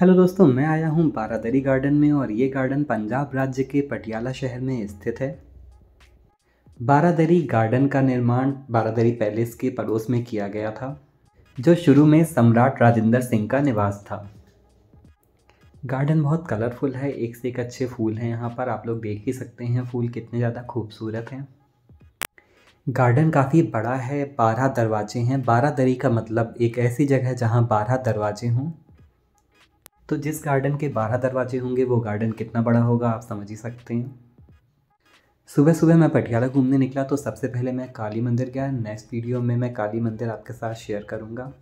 hello दोस्तों मैं आया हूँ बारादरी गार्डन में और ये गार्डन पंजाब राज्य के पटियाला शहर में स्थित है बारादरी गार्डन का निर्माण बारादरी पैलेस के पड़ोस में किया गया था जो शुरू में सम्राट राजेंद्र सिंह का निवास था गार्डन बहुत कलरफुल है एक से एक अच्छे फूल हैं यहाँ पर आप लोग देख ही सकते हैं फूल कितने ज़्यादा खूबसूरत हैं गार्डन काफ़ी बड़ा है बारह दरवाजे हैं बारह दरी का मतलब एक ऐसी जगह जहाँ बारह दरवाजे हों तो जिस गार्डन के बारह दरवाजे होंगे वो गार्डन कितना बड़ा होगा आप समझ ही सकते हैं सुबह सुबह मैं पटियाला घूमने निकला तो सबसे पहले मैं काली मंदिर गया नेक्स्ट वीडियो में मैं काली मंदिर आपके साथ शेयर करूँगा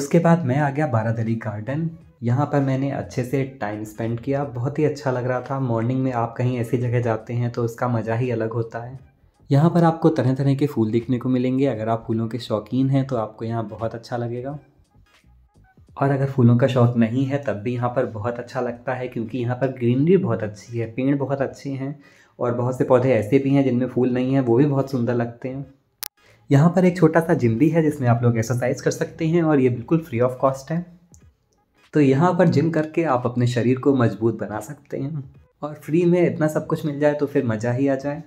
उसके बाद मैं आ गया बारादरी गार्डन यहाँ पर मैंने अच्छे से टाइम स्पेंड किया बहुत ही अच्छा लग रहा था मॉर्निंग में आप कहीं ऐसी जगह जाते हैं तो उसका मज़ा ही अलग होता है यहाँ पर आपको तरह तरह के फूल देखने को मिलेंगे अगर आप फूलों के शौकीन हैं तो आपको यहाँ बहुत अच्छा लगेगा और अगर फूलों का शौक़ नहीं है तब भी यहाँ पर बहुत अच्छा लगता है क्योंकि यहाँ पर ग्रीनरी बहुत अच्छी है पेड़ बहुत अच्छे हैं और बहुत से पौधे ऐसे भी हैं जिनमें फूल नहीं हैं वो भी बहुत सुंदर लगते हैं यहाँ पर एक छोटा सा जिम भी है जिसमें आप लोग एक्सरसाइज कर सकते हैं और ये बिल्कुल फ्री ऑफ कॉस्ट है तो यहाँ पर जिम करके आप अपने शरीर को मजबूत बना सकते हैं और फ्री में इतना सब कुछ मिल जाए तो फिर मज़ा ही आ जाए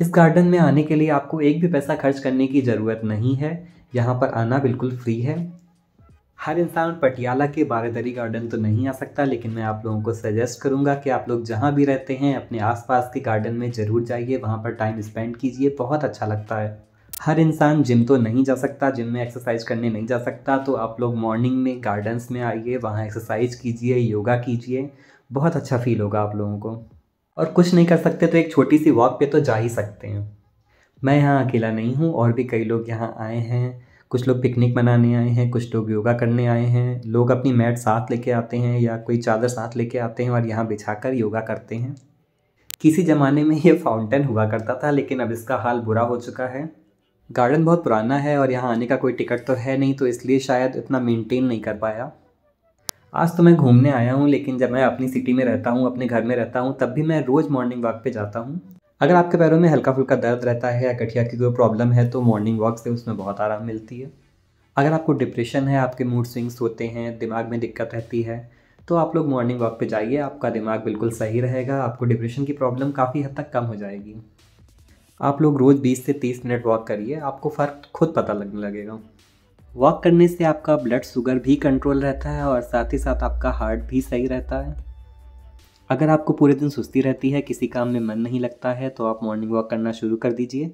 इस गार्डन में आने के लिए आपको एक भी पैसा खर्च करने की ज़रूरत नहीं है यहाँ पर आना बिल्कुल फ्री है हर इंसान पटियाला के बारेदरी गार्डन तो नहीं आ सकता लेकिन मैं आप लोगों को सजेस्ट करूंगा कि आप लोग जहां भी रहते हैं अपने आसपास के गार्डन में ज़रूर जाइए वहां पर टाइम स्पेंड कीजिए बहुत अच्छा लगता है हर इंसान जिम तो नहीं जा सकता जिम में एक्सरसाइज करने नहीं जा सकता तो आप लोग मॉर्निंग में गार्डन्स में आइए वहाँ एक्सरसाइज कीजिए योगा कीजिए बहुत अच्छा फील होगा आप लोगों को और कुछ नहीं कर सकते तो एक छोटी सी वॉक पे तो जा ही सकते हैं मैं यहाँ अकेला नहीं हूँ और भी कई लोग यहाँ आए हैं कुछ लोग पिकनिक मनाने आए हैं कुछ लोग योगा करने आए हैं लोग अपनी मैट साथ लेके आते हैं या कोई चादर साथ लेके आते हैं और यहाँ बिछाकर योगा करते हैं किसी ज़माने में ये फाउंटेन हुआ करता था लेकिन अब इसका हाल बुरा हो चुका है गार्डन बहुत पुराना है और यहाँ आने का कोई टिकट तो है नहीं तो इसलिए शायद इतना मेंटेन नहीं कर पाया आज तो मैं घूमने आया हूँ लेकिन जब मैं अपनी सिटी में रहता हूँ अपने घर में रहता हूँ तब भी मैं रोज़ मॉर्निंग वॉक पे जाता हूँ अगर आपके पैरों में हल्का फुल्का दर्द रहता है या गठिया की कोई प्रॉब्लम है तो मॉर्निंग वॉक से उसमें बहुत आराम मिलती है अगर आपको डिप्रेशन है आपके मूड स्विंग्स होते हैं दिमाग में दिक्कत रहती है तो आप लोग मॉर्निंग वॉक पे जाइए आपका दिमाग बिल्कुल सही रहेगा आपको डिप्रेशन की प्रॉब्लम काफ़ी हद तक कम हो जाएगी आप लोग रोज़ 20 से 30 मिनट वॉक करिए आपको फ़र्क खुद पता लगने लगेगा वॉक करने से आपका ब्लड शुगर भी कंट्रोल रहता है और साथ ही साथ आपका हार्ट भी सही रहता है अगर आपको पूरे दिन सुस्ती रहती है किसी काम में मन नहीं लगता है तो आप मॉर्निंग वॉक करना शुरू कर दीजिए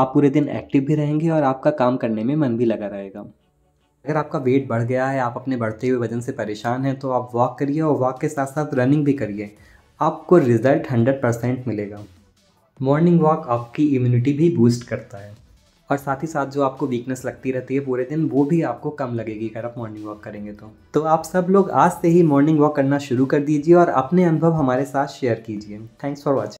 आप पूरे दिन एक्टिव भी रहेंगे और आपका काम करने में मन भी लगा रहेगा अगर आपका वेट बढ़ गया है आप अपने बढ़ते हुए वजन से परेशान हैं तो आप वॉक करिए और वॉक के साथ साथ रनिंग भी करिए आपको रिज़ल्ट हंड्रेड परसेंट मिलेगा मॉर्निंग वॉक आपकी इम्यूनिटी भी बूस्ट करता है और साथ ही साथ जो आपको वीकनेस लगती रहती है पूरे दिन वो भी आपको कम लगेगी अगर आप मॉर्निंग वॉक करेंगे तो तो आप सब लोग आज से ही मॉर्निंग वॉक करना शुरू कर दीजिए और अपने अनुभव हमारे साथ शेयर कीजिए थैंक्स फॉर वॉचिंग